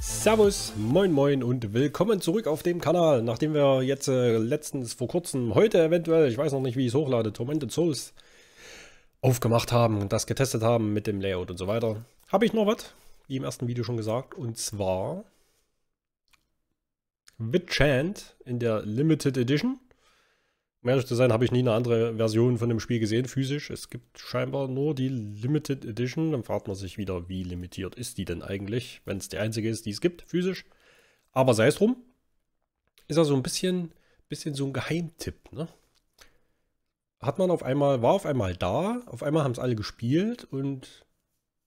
Servus, moin moin und willkommen zurück auf dem Kanal. Nachdem wir jetzt äh, letztens vor kurzem, heute eventuell, ich weiß noch nicht wie ich es hochlade, Tormented Souls aufgemacht haben und das getestet haben mit dem Layout und so weiter, habe ich noch was, wie im ersten Video schon gesagt, und zwar Witchhand in der Limited Edition. Um ehrlich zu sein, habe ich nie eine andere Version von dem Spiel gesehen, physisch. Es gibt scheinbar nur die Limited Edition. Dann fragt man sich wieder, wie limitiert ist die denn eigentlich, wenn es die einzige ist, die es gibt, physisch. Aber sei es drum, ist also ein bisschen, bisschen so ein Geheimtipp, ne? Hat man auf einmal, war auf einmal da, auf einmal haben es alle gespielt und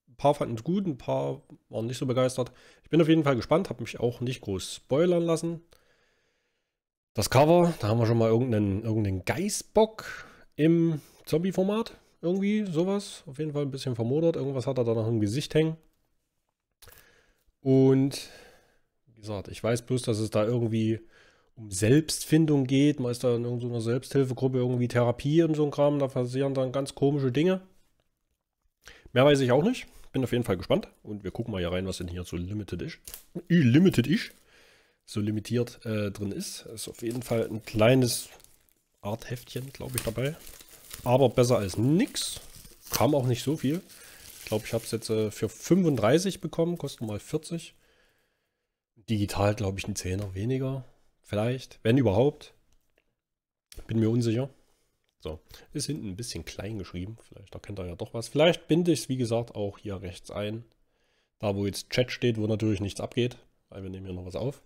ein paar fanden es gut, ein paar waren nicht so begeistert. Ich bin auf jeden Fall gespannt, habe mich auch nicht groß spoilern lassen. Das Cover, da haben wir schon mal irgendeinen, irgendeinen Geißbock im Zombie-Format. Irgendwie sowas. Auf jeden Fall ein bisschen vermodert. Irgendwas hat er da noch im Gesicht hängen. Und wie gesagt, ich weiß bloß, dass es da irgendwie um Selbstfindung geht. Man ist da in irgendeiner Selbsthilfegruppe irgendwie Therapie und so ein Kram. Da passieren dann ganz komische Dinge. Mehr weiß ich auch nicht. Bin auf jeden Fall gespannt. Und wir gucken mal hier rein, was denn hier so Limited ist. Limited ist so limitiert äh, drin ist. Ist auf jeden Fall ein kleines Art Heftchen, glaube ich, dabei. Aber besser als nichts. Kam auch nicht so viel. Ich glaube, ich habe es jetzt äh, für 35 bekommen, kostet mal 40. Digital, glaube ich, ein Zehner weniger. Vielleicht, wenn überhaupt. Bin mir unsicher. So, ist hinten ein bisschen klein geschrieben. Vielleicht erkennt er ja doch was. Vielleicht binde ich es, wie gesagt, auch hier rechts ein. Da, wo jetzt Chat steht, wo natürlich nichts abgeht. Weil wir nehmen hier noch was auf.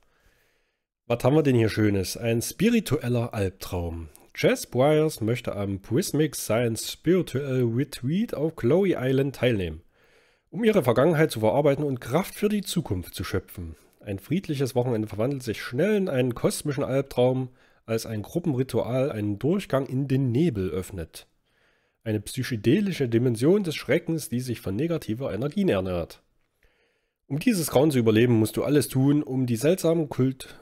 Was haben wir denn hier Schönes? Ein spiritueller Albtraum. Jess Byers möchte am Prismic Science Spiritual Retreat auf Chloe Island teilnehmen, um ihre Vergangenheit zu verarbeiten und Kraft für die Zukunft zu schöpfen. Ein friedliches Wochenende verwandelt sich schnell in einen kosmischen Albtraum, als ein Gruppenritual einen Durchgang in den Nebel öffnet. Eine psychedelische Dimension des Schreckens, die sich von negativer Energien ernährt. Um dieses Grauen zu überleben, musst du alles tun, um die seltsamen Kult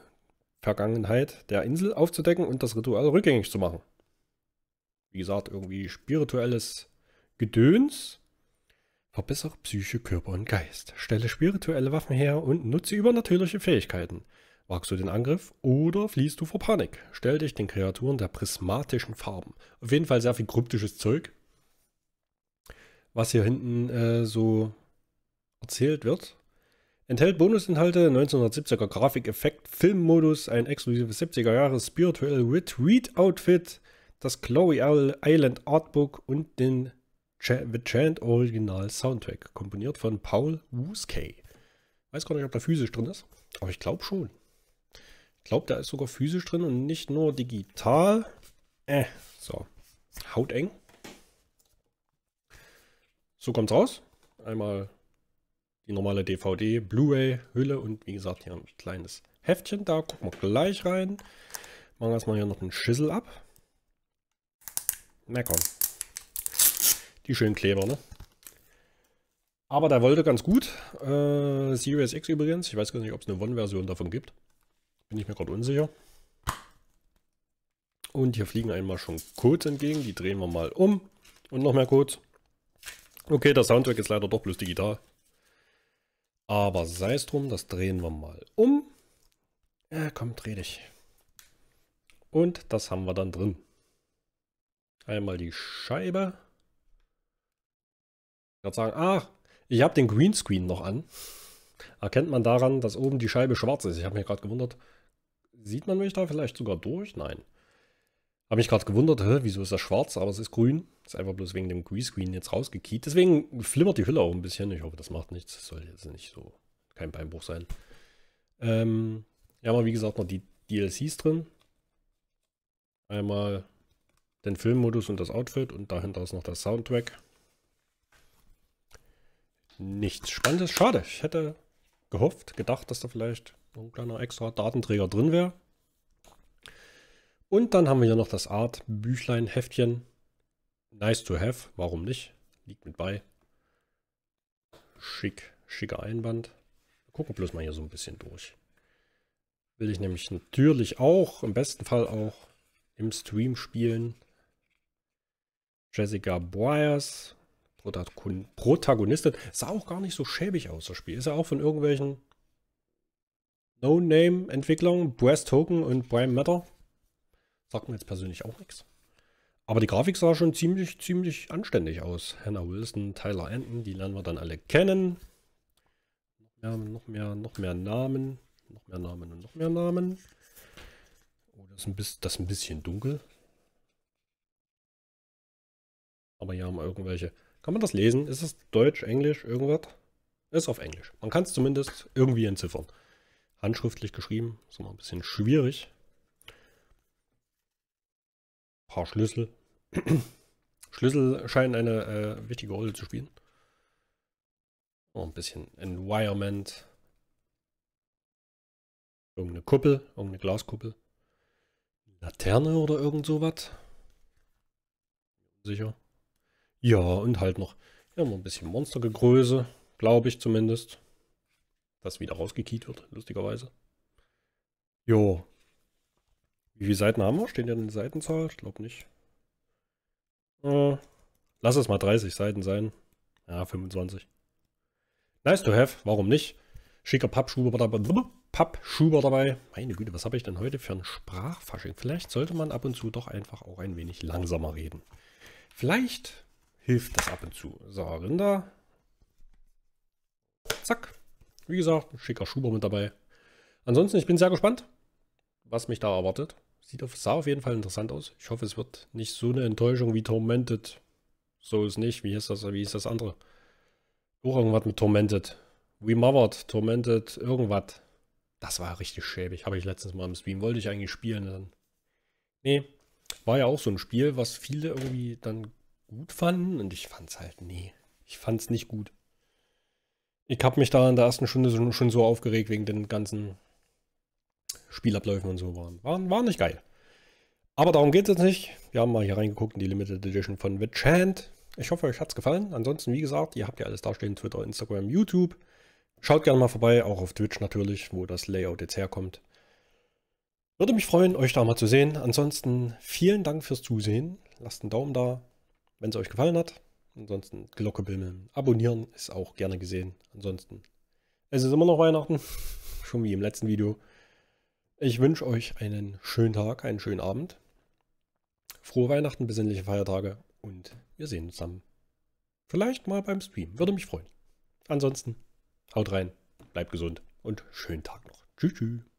Vergangenheit der Insel aufzudecken und das Ritual rückgängig zu machen. Wie gesagt, irgendwie spirituelles Gedöns. Verbessere Psyche, Körper und Geist. Stelle spirituelle Waffen her und nutze übernatürliche Fähigkeiten. Wagst du den Angriff oder fliehst du vor Panik? Stell dich den Kreaturen der prismatischen Farben. Auf jeden Fall sehr viel kryptisches Zeug. Was hier hinten äh, so erzählt wird. Enthält Bonusinhalte, 1970er Grafikeffekt, Filmmodus, ein exklusives 70er Jahre Spiritual Retreat Outfit, das Chloe Island Artbook und den Ch The Chant Original Soundtrack, komponiert von Paul Wuskay. Weiß gar nicht, ob da physisch drin ist, aber ich glaube schon. Ich glaube, da ist sogar physisch drin und nicht nur digital. Äh, so. Hauteng. So kommt's raus. Einmal die normale DVD, Blu-ray-Hülle und wie gesagt, hier ein kleines Heftchen da. Gucken wir gleich rein. Machen wir erstmal hier noch einen Schüssel ab. Na komm. Die schönen Kleber, ne? Aber der wollte ganz gut. Äh, Series X übrigens. Ich weiß gar nicht, ob es eine One-Version davon gibt. Bin ich mir gerade unsicher. Und hier fliegen einmal schon Codes entgegen. Die drehen wir mal um. Und noch mehr Codes. Okay, der Soundtrack ist leider doch bloß digital. Aber sei es drum, das drehen wir mal um. Ja, komm, dreh dich. Und das haben wir dann drin. Einmal die Scheibe. Ich würde sagen, ach, ich habe den Greenscreen noch an. Erkennt man daran, dass oben die Scheibe schwarz ist. Ich habe mich gerade gewundert. Sieht man mich da vielleicht sogar durch? Nein. Habe mich gerade gewundert, hä, wieso ist das schwarz, aber es ist grün. Ist einfach bloß wegen dem grease Greenscreen jetzt rausgekiet. Deswegen flimmert die Hülle auch ein bisschen. Ich hoffe, das macht nichts. Das soll jetzt nicht so kein Beinbruch sein. Ähm, ja, mal wie gesagt, noch die DLCs drin. Einmal den Filmmodus und das Outfit und dahinter ist noch der Soundtrack. Nichts Spannendes. Schade. Ich hätte gehofft, gedacht, dass da vielleicht ein kleiner extra Datenträger drin wäre. Und dann haben wir hier noch das Art Büchlein Heftchen. Nice to have, warum nicht? Liegt mit bei. Schick, schicker Einband. Wir gucken bloß mal hier so ein bisschen durch. Will ich nämlich natürlich auch, im besten Fall auch im Stream spielen. Jessica Boyers, Protagonistin, sah auch gar nicht so schäbig aus, das Spiel. Ist ja auch von irgendwelchen No-Name-Entwicklern, Breast Token und Prime Matter Sagt mir jetzt persönlich auch nichts. Aber die Grafik sah schon ziemlich, ziemlich anständig aus. Hannah Wilson, Tyler Anton, die lernen wir dann alle kennen. Ja, noch mehr, noch mehr Namen. Noch mehr Namen und noch mehr Namen. Oh, das ist ein bisschen, das ist ein bisschen dunkel. Aber hier haben wir irgendwelche. Kann man das lesen? Ist es Deutsch, Englisch, irgendwas? Ist auf Englisch. Man kann es zumindest irgendwie entziffern. Handschriftlich geschrieben. Ist immer ein bisschen schwierig. Paar Schlüssel. Schlüssel scheinen eine äh, wichtige Rolle zu spielen. Oh, ein bisschen Environment. Irgendeine Kuppel, irgendeine Glaskuppel. Laterne oder irgend sowas. Sicher. Ja, und halt noch ja, mal ein bisschen Monstergegröße, glaube ich zumindest. Das wieder rausgekiet wird, lustigerweise. Jo, wie viele Seiten haben wir? Stehen ja eine Seitenzahl? Ich glaube nicht. Äh, lass es mal 30 Seiten sein. Ja, 25. Nice to have, warum nicht? Schicker Pappschuber dabei. Pappschuber dabei. Meine Güte, was habe ich denn heute für ein Sprachfasching? Vielleicht sollte man ab und zu doch einfach auch ein wenig langsamer reden. Vielleicht hilft das ab und zu. So, Rinder. Zack. Wie gesagt, ein schicker Schuber mit dabei. Ansonsten, ich bin sehr gespannt, was mich da erwartet. Sieht auf, sah auf jeden Fall interessant aus. Ich hoffe, es wird nicht so eine Enttäuschung wie Tormented. So ist nicht. Wie ist das, wie ist das andere? Auch irgendwas mit Tormented. Removered, Tormented, irgendwas. Das war richtig schäbig. Habe ich letztens mal im Stream. Wollte ich eigentlich spielen. Dann. Nee. War ja auch so ein Spiel, was viele irgendwie dann gut fanden. Und ich fand es halt nee. Ich fand es nicht gut. Ich habe mich da in der ersten Stunde schon so aufgeregt wegen den ganzen Spielabläufen und so waren. Waren, waren nicht geil. Aber darum geht es jetzt nicht. Wir haben mal hier reingeguckt in die Limited Edition von The Chant. Ich hoffe, euch hat es gefallen. Ansonsten, wie gesagt, ihr habt ja alles dastehen: Twitter, Instagram, YouTube. Schaut gerne mal vorbei, auch auf Twitch natürlich, wo das Layout jetzt herkommt. Würde mich freuen, euch da mal zu sehen. Ansonsten vielen Dank fürs Zusehen. Lasst einen Daumen da, wenn es euch gefallen hat. Ansonsten Glocke bimmeln. Abonnieren ist auch gerne gesehen. Ansonsten, es ist immer noch Weihnachten, schon wie im letzten Video. Ich wünsche euch einen schönen Tag, einen schönen Abend. Frohe Weihnachten, besinnliche Feiertage und wir sehen uns dann vielleicht mal beim Stream. Würde mich freuen. Ansonsten haut rein, bleibt gesund und schönen Tag noch. Tschüss, tschüss.